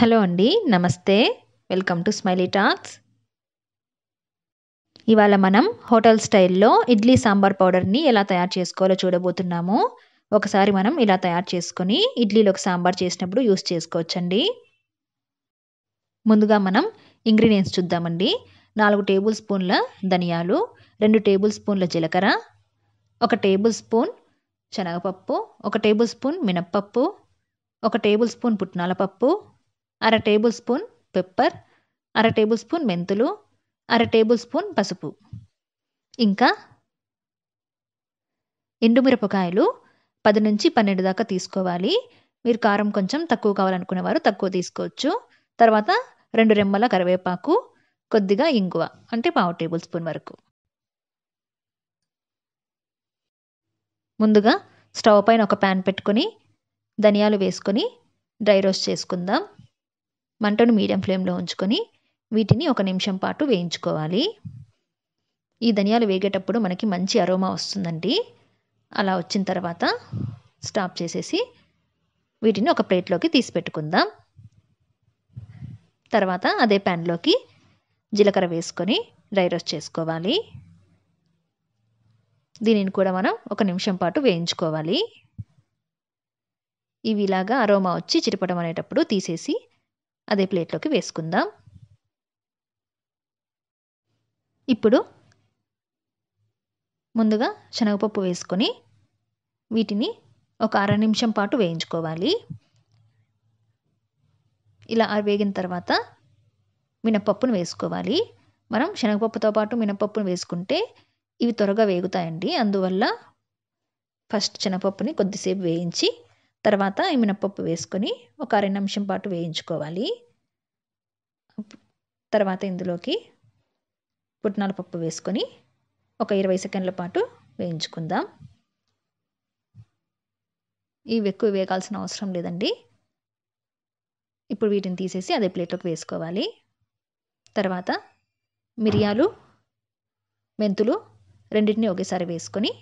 hello అండి నమస్తే welcome to smiley talks ఇవాళ మనం హోటల్ స్టైల్లో ఇడ్లీ సాంబార్ పౌడర్ని ఎలా తయారు చేసుకోవాలో చూడబోతున్నాము ఒకసారి మనం ఇలా తయారు చేసుకొని ఇడ్లీలోకి సాంబార్ చేసినప్పుడు యూస్ చేసుకోవచ్చండి ముందుగా మనం ఇంగ్రీడియంట్స్ చూద్దామండి నాలుగు టేబుల్ స్పూన్ల ధనియాలు రెండు టేబుల్ స్పూన్ల జీలకర్ర ఒక టేబుల్ స్పూన్ శనగపప్పు ఒక టేబుల్ స్పూన్ మినప్పప్పు ఒక టేబుల్ స్పూన్ పుట్నాల పప్పు అర టేబుల్ స్పూన్ పెప్పర్ అర టేబుల్ స్పూన్ మెంతులు అర టేబుల్ స్పూన్ పసుపు ఇంకా ఎండుమిరపకాయలు పది నుంచి పన్నెండు దాకా తీసుకోవాలి మీరు కారం కొంచెం తక్కువ కావాలనుకునే వారు తక్కువ తీసుకోవచ్చు తర్వాత రెండు రెమ్మల కరివేపాకు కొద్దిగా ఇంగువ అంటే పావు టేబుల్ స్పూన్ వరకు ముందుగా స్టవ్ పైన ఒక ప్యాన్ పెట్టుకొని ధనియాలు వేసుకొని డ్రై రోస్ట్ చేసుకుందాం మంటను మీడియం ఫ్లేమ్లో ఉంచుకొని వీటిని ఒక నిమిషం పాటు వేయించుకోవాలి ఈ ధనియాలు వేగేటప్పుడు మనకి మంచి అరోమా వస్తుందండి అలా వచ్చిన తర్వాత స్టాప్ చేసేసి వీటిని ఒక ప్లేట్లోకి తీసి పెట్టుకుందాం తర్వాత అదే ప్యాన్లోకి జీలకర్ర వేసుకొని డ్రై రోస్ట్ చేసుకోవాలి దీనిని కూడా మనం ఒక నిమిషం పాటు వేయించుకోవాలి ఇవి ఇలాగా అరోమా వచ్చి చిరపడం అనేటప్పుడు తీసేసి అదే ప్లేట్లోకి వేసుకుందాం ఇప్పుడు ముందుగా శనగపప్పు వేసుకొని వీటిని ఒక అర నిమిషం పాటు వేయించుకోవాలి ఇలా వేగిన తర్వాత మినపప్పును వేసుకోవాలి మనం శనగపప్పుతో పాటు మినపప్పును వేసుకుంటే ఇవి త్వరగా వేగుతాయండి అందువల్ల ఫస్ట్ శనగపప్పుని కొద్దిసేపు వేయించి తర్వాత ఈ మినప్పప్పు వేసుకొని ఒక అర నిమిషం పాటు వేయించుకోవాలి తర్వాత ఇందులోకి పుట్నాల పప్పు వేసుకొని ఒక ఇరవై సెకండ్ల పాటు వేయించుకుందాం ఇవి ఎక్కువ వేగాల్సిన అవసరం లేదండి ఇప్పుడు వీటిని తీసేసి అదే ప్లేట్లోకి వేసుకోవాలి తర్వాత మిరియాలు మెంతులు రెండింటిని ఒకేసారి వేసుకొని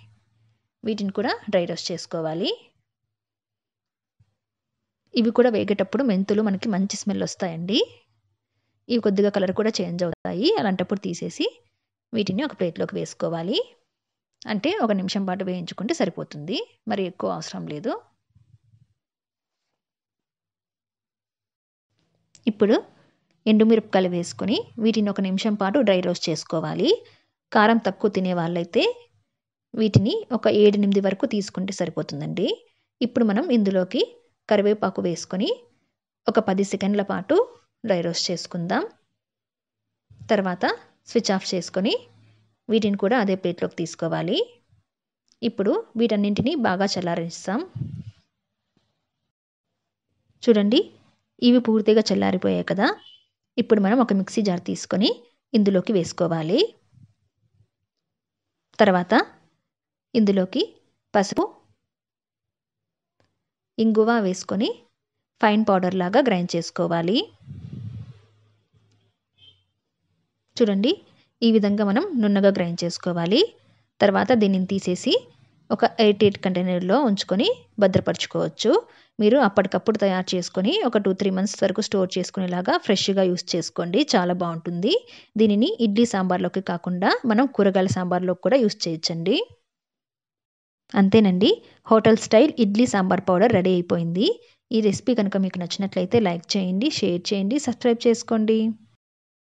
వీటిని కూడా డ్రై రోస్ట్ చేసుకోవాలి ఇవి కూడా వేగేటప్పుడు మెంతులు మనకి మంచి స్మెల్ వస్తాయండి ఇవి కొద్దిగా కలర్ కూడా చేంజ్ అవుతాయి అలాంటప్పుడు తీసేసి వీటిని ఒక ప్లేట్లోకి వేసుకోవాలి అంటే ఒక నిమిషం పాటు వేయించుకుంటే సరిపోతుంది మరి ఎక్కువ అవసరం లేదు ఇప్పుడు ఎండుమిరపకాయలు వేసుకొని వీటిని ఒక నిమిషం పాటు డ్రై రోస్ట్ చేసుకోవాలి కారం తక్కువ తినే వాళ్ళైతే వీటిని ఒక ఏడెనిమిది వరకు తీసుకుంటే సరిపోతుందండి ఇప్పుడు మనం ఇందులోకి కరివేపాకు వేసుకొని ఒక పది సెకండ్ల పాటు డ్రై రోస్ట్ చేసుకుందాం తర్వాత స్విచ్ ఆఫ్ చేసుకొని వీటిని కూడా అదే ప్లేట్లోకి తీసుకోవాలి ఇప్పుడు వీటన్నింటినీ బాగా చల్లారిస్తాం చూడండి ఇవి పూర్తిగా చల్లారిపోయాయి కదా ఇప్పుడు మనం ఒక మిక్సీ జార్ తీసుకొని ఇందులోకి వేసుకోవాలి తర్వాత ఇందులోకి పసుపు ఇంగువ వేసుకొని ఫైన్ పౌడర్ లాగా గ్రైండ్ చేసుకోవాలి చూడండి ఈ విధంగా మనం నున్నగా గ్రైండ్ చేసుకోవాలి తర్వాత దీనిని తీసేసి ఒక ఎయిట్ ఎయిట్ కంటైనర్లో ఉంచుకొని భద్రపరచుకోవచ్చు మీరు అప్పటికప్పుడు తయారు చేసుకొని ఒక టూ త్రీ మంత్స్ వరకు స్టోర్ చేసుకునేలాగా ఫ్రెష్గా యూస్ చేసుకోండి చాలా బాగుంటుంది దీనిని ఇడ్లీ సాంబార్లోకి కాకుండా మనం కూరగాయల సాంబార్లోకి కూడా యూస్ చేయొచ్చండి అంతేనండి hotel style idli sambar powder ready అయిపోయింది ఈ రెసిపీ కనుక మీకు నచ్చినట్లయితే లైక్ చేయండి షేర్ చేయండి సబ్స్క్రైబ్ చేసుకోండి